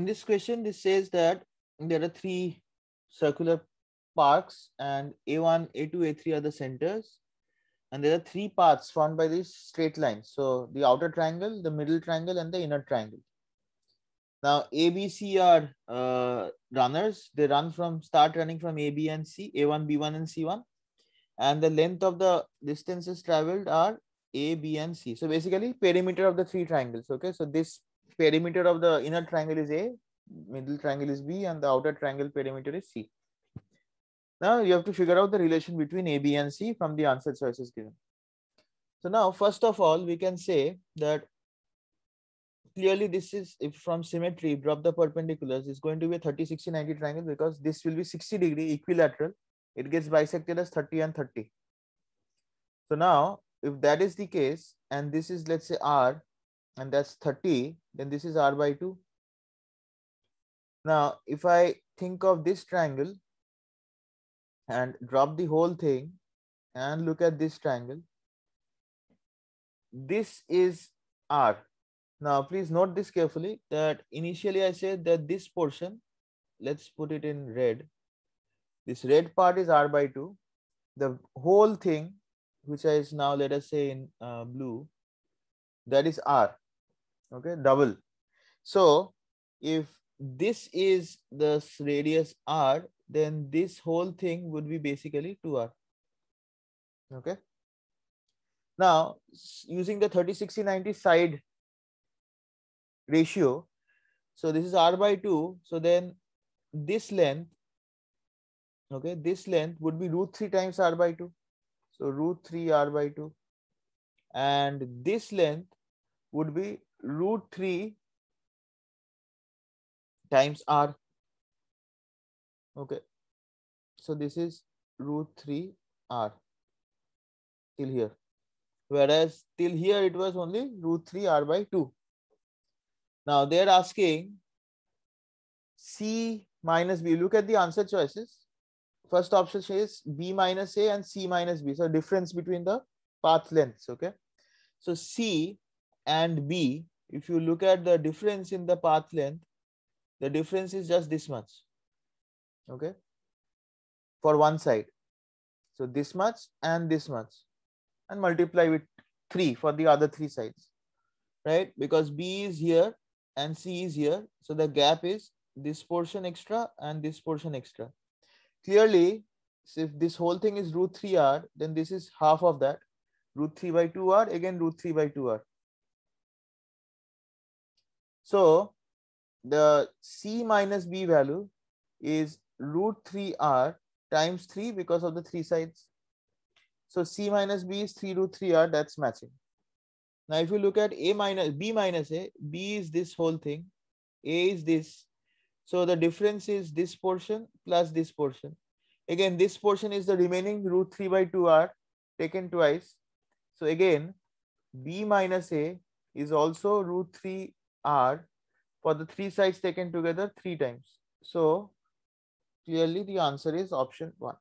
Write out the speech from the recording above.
in this question, this says that there are three circular parks and A1, A2, A3 are the centers. And there are three paths formed by these straight lines. So the outer triangle, the middle triangle and the inner triangle. Now A, B, C are uh, runners. They run from, start running from A, B and C, A1, B1 and C1. And the length of the distances traveled are A, B and C. So basically perimeter of the three triangles. Okay, so this perimeter of the inner triangle is A, middle triangle is B, and the outer triangle perimeter is C. Now you have to figure out the relation between A, B, and C from the answer choices given. So now, first of all, we can say that clearly this is if from symmetry, drop the perpendiculars is going to be a 30, 60, 90 triangle because this will be 60 degree equilateral. It gets bisected as 30 and 30. So now, if that is the case, and this is let's say R, and that's 30, then this is r by 2. Now, if I think of this triangle and drop the whole thing and look at this triangle, this is r. Now, please note this carefully that initially I said that this portion, let's put it in red. This red part is r by 2. The whole thing, which is now, let us say in uh, blue, that is r okay double so if this is the radius r then this whole thing would be basically 2r okay now using the 30 60 90 side ratio so this is r by 2 so then this length okay this length would be root 3 times r by 2 so root 3 r by 2 and this length would be root 3 times r. Okay. So this is root 3 r till here. Whereas till here it was only root 3 r by 2. Now they're asking c minus b. Look at the answer choices. First option is b minus a and c minus b. So difference between the path lengths. Okay. So c and B, if you look at the difference in the path length, the difference is just this much, okay, for one side. So this much and this much and multiply with 3 for the other three sides, right? Because B is here and C is here. So the gap is this portion extra and this portion extra. Clearly, so if this whole thing is root 3r, then this is half of that. Root 3 by 2r, again root 3 by 2r. So the C minus B value is root 3R times 3 because of the three sides. So C minus B is 3 root 3R, that's matching. Now, if you look at A minus B minus A, B is this whole thing, A is this. So the difference is this portion plus this portion. Again, this portion is the remaining root 3 by 2R taken twice. So again, B minus A is also root 3 r for the three sides taken together three times. So clearly the answer is option one.